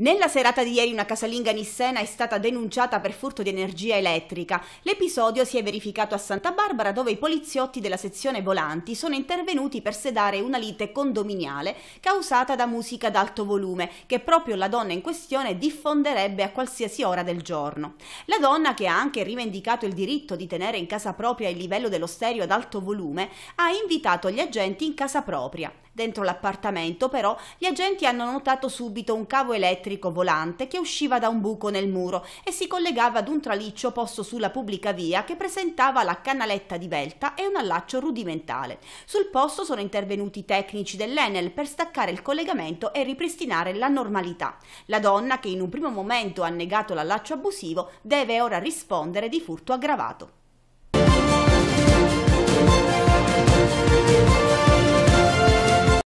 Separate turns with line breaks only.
Nella serata di ieri una casalinga nissena è stata denunciata per furto di energia elettrica. L'episodio si è verificato a Santa Barbara dove i poliziotti della sezione volanti sono intervenuti per sedare una lite condominiale causata da musica ad alto volume che proprio la donna in questione diffonderebbe a qualsiasi ora del giorno. La donna, che ha anche rivendicato il diritto di tenere in casa propria il livello dello stereo ad alto volume, ha invitato gli agenti in casa propria. Dentro l'appartamento però gli agenti hanno notato subito un cavo elettrico volante che usciva da un buco nel muro e si collegava ad un traliccio posto sulla pubblica via che presentava la canaletta di Belta e un allaccio rudimentale. Sul posto sono intervenuti i tecnici dell'Enel per staccare il collegamento e ripristinare la normalità. La donna, che in un primo momento ha negato l'allaccio abusivo, deve ora rispondere di furto aggravato.